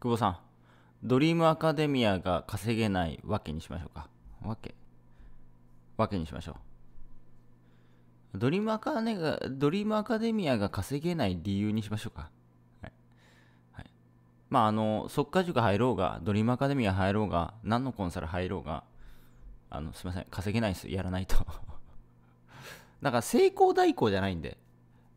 久保さん、ドリームアカデミアが稼げないわけにしましょうか。わけわけにしましょう。ドリームアカデミアドリームアカデミアが稼げない理由にしましょうか。はい。はい、まあ、あの、速稼塾入ろうが、ドリームアカデミア入ろうが、何のコンサル入ろうが、あの、すいません、稼げないです。やらないとだ から成功代行じゃないんで、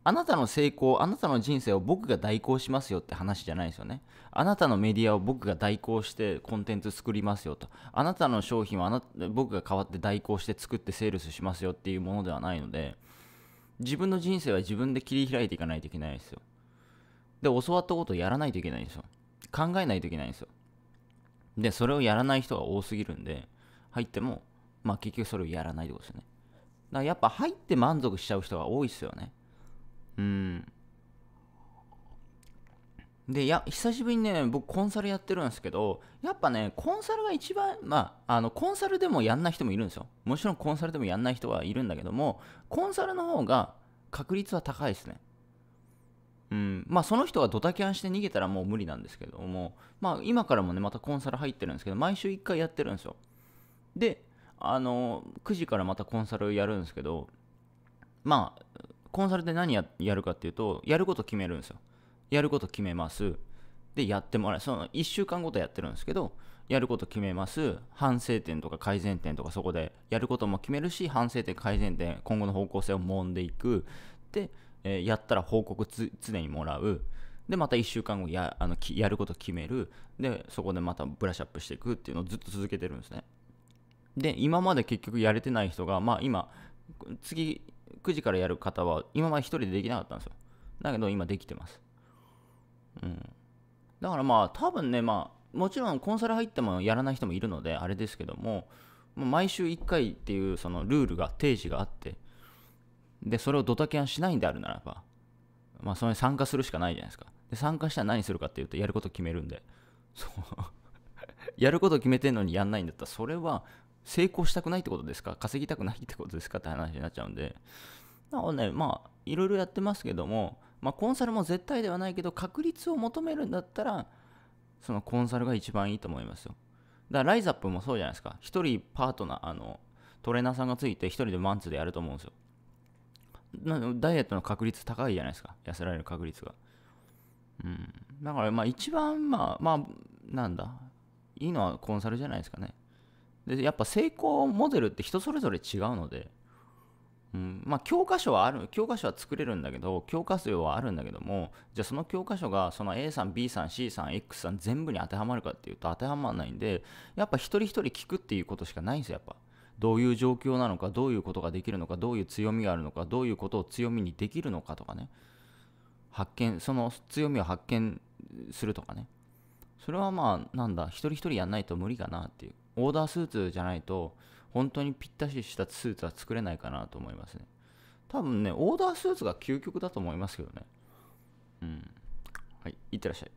あなたの成功、あなたの人生を僕が代行しますよって話じゃないですよね。あなたのメディアを僕が代行してコンテンツ作りますよと。あなたの商品は僕が代わって代行して作ってセールスしますよっていうものではないので、自分の人生は自分で切り開いていかないといけないですよ。で、教わったことをやらないといけないんですよ。考えないといけないんですよ。で、それをやらない人が多すぎるんで、入っても、まあ結局それをやらないってことですよね。だからやっぱ入って満足しちゃう人が多いですよね。うん。で、いや、久しぶりにね、僕コンサルやってるんですけど、やっぱね、コンサルが一番、まあ、あの、コンサルでもやんない人もいるんですよ。もちろんコンサルでもやんない人はいるんだけども、コンサルの方が確率は高いですね。うん、まあその人がドタキャンして逃げたらもう無理なんですけども、まあ今からもね、またコンサル入ってるんですけど、毎週1回やってるんですよ。で、あの、9時からまたコンサルやるんですけど、まあ、コンサルで何ややるかっていうと、やること決めるんですよ。やること決めます。で、やってもらう。その1週間ごとやってるんですけど、やること決めます。反省点とか改善点とかそこでやることも決めるし、反省点、改善点、今後の方向性を揉んでいく。で、えー、やったら報告常にもらう。で、また1週間後やあのやること決める。で、そこでまたブラッシュアップしていくっていうのをずっと続けてるんですね。で、今まで結局やれてない人が、まあ今、次9時からやる方は、今まで1人でできなかったんですよ。だけど、今できてます。うん。だからまあ、多分ね、まあ、もちろんコンサル入ってもやらない人もいるので、あれですけども、もう毎週1回っていうそのルールが、定時があって、で、それをドタキャンしないんであるならば、まあ、それに参加するしかないじゃないですか。で、参加したら何するかっていうと、やること決めるんで、そう。やること決めてんのにやんないんだったら、それは成功したくないってことですか稼ぎたくないってことですかって話になっちゃうんで。なので、ね、まあ、いろいろやってますけども、まあ、コンサルも絶対ではないけど、確率を求めるんだったら、そのコンサルが一番いいと思いますよ。だから、ライザップもそうじゃないですか。一人パートナー、あの、トレーナーさんがついて一人でマンツーでやると思うんですよ。ダイエットの確率高いじゃないですか。痩せられる確率が。うん。だから、まあ、一番、まあ、まあ、なんだ。いいのはコンサルじゃないですかね。でやっぱ成功モデルって人それぞれ違うので、うん、まあ教科書はある教科書は作れるんだけど教科書はあるんだけどもじゃあその教科書がその A さん B さん C さん X さん全部に当てはまるかっていうと当てはまらないんでやっぱ一人一人聞くっていうことしかないんですよやっぱ。どういう状況なのかどういうことができるのかどういう強みがあるのかどういうことを強みにできるのかとかね発見その強みを発見するとかねそれはまあなんだ一人一人やんないと無理かなっていうオーダースーツじゃないと、本当にぴったししたスーツは作れないかなと思いますね。多分ね、オーダースーツが究極だと思いますけどね。うん。はい、いってらっしゃい。